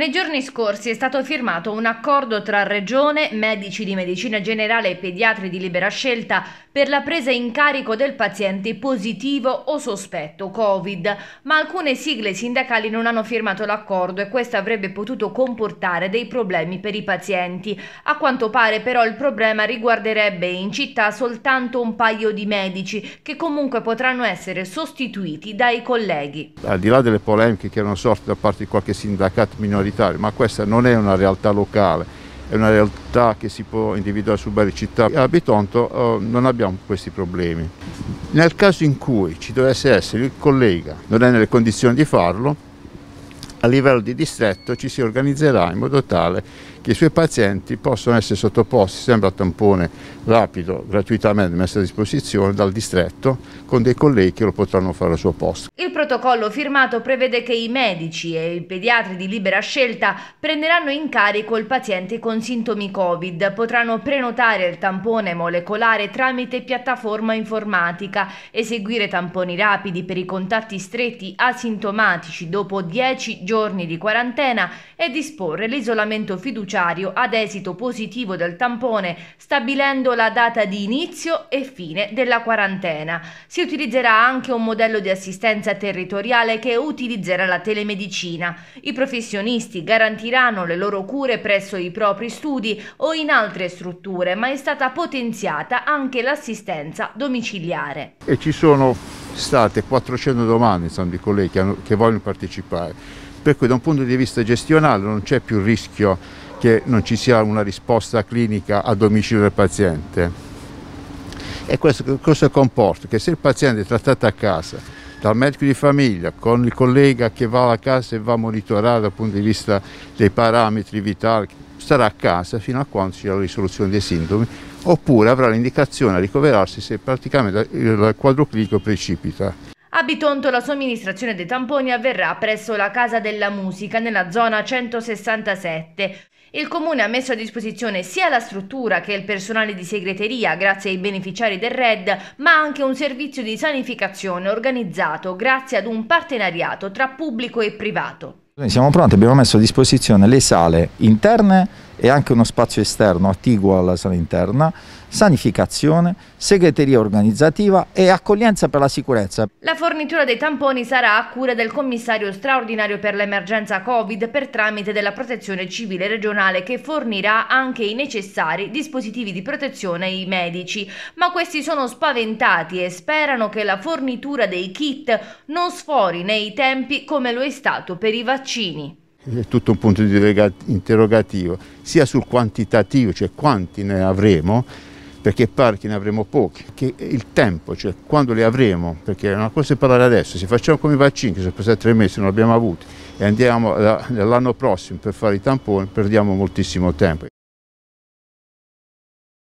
Nei giorni scorsi è stato firmato un accordo tra Regione, medici di medicina generale e pediatri di libera scelta per la presa in carico del paziente positivo o sospetto Covid, ma alcune sigle sindacali non hanno firmato l'accordo e questo avrebbe potuto comportare dei problemi per i pazienti. A quanto pare però il problema riguarderebbe in città soltanto un paio di medici che comunque potranno essere sostituiti dai colleghi. Al di là delle polemiche che erano sorte da parte di qualche sindacato minoritario, ma questa non è una realtà locale è una realtà che si può individuare su varie città. A Bitonto eh, oh, non abbiamo questi problemi. Nel caso in cui ci dovesse essere il collega, non è nelle condizioni di farlo, a livello di distretto ci si organizzerà in modo tale che i suoi pazienti possano essere sottoposti sempre a tampone rapido, gratuitamente messo a disposizione dal distretto, con dei colleghi che lo potranno fare al suo posto. Il protocollo firmato prevede che i medici e i pediatri di libera scelta prenderanno in carico il paziente con sintomi Covid, potranno prenotare il tampone molecolare tramite piattaforma informatica, eseguire tamponi rapidi per i contatti stretti asintomatici dopo 10 giorni giorni di quarantena e disporre l'isolamento fiduciario ad esito positivo del tampone, stabilendo la data di inizio e fine della quarantena. Si utilizzerà anche un modello di assistenza territoriale che utilizzerà la telemedicina. I professionisti garantiranno le loro cure presso i propri studi o in altre strutture, ma è stata potenziata anche l'assistenza domiciliare. E ci sono state 400 domande insomma, di colleghi che, hanno, che vogliono partecipare per cui da un punto di vista gestionale non c'è più il rischio che non ci sia una risposta clinica a domicilio del paziente. E questo cosa comporta? Che se il paziente è trattato a casa dal medico di famiglia, con il collega che va a casa e va a monitorare dal punto di vista dei parametri vitali, starà a casa fino a quando ci sarà la risoluzione dei sintomi, oppure avrà l'indicazione a ricoverarsi se praticamente il quadro clinico precipita. A Bitonto la somministrazione dei tamponi avverrà presso la Casa della Musica nella zona 167. Il comune ha messo a disposizione sia la struttura che il personale di segreteria grazie ai beneficiari del RED, ma anche un servizio di sanificazione organizzato grazie ad un partenariato tra pubblico e privato. Noi siamo pronti, abbiamo messo a disposizione le sale interne e anche uno spazio esterno attiguo alla sala interna, sanificazione, segreteria organizzativa e accoglienza per la sicurezza. La fornitura dei tamponi sarà a cura del commissario straordinario per l'emergenza Covid per tramite della protezione civile regionale che fornirà anche i necessari dispositivi di protezione ai medici, ma questi sono spaventati e sperano che la fornitura dei kit non sfori nei tempi come lo è stato per i vaccini è tutto un punto di interrogativo, sia sul quantitativo, cioè quanti ne avremo, perché pare che ne avremo pochi, che il tempo, cioè quando li avremo, perché è una cosa è parlare adesso, se facciamo come i vaccini, che sono passati tre mesi, non li abbiamo avuti, e andiamo l'anno prossimo per fare i tamponi, perdiamo moltissimo tempo.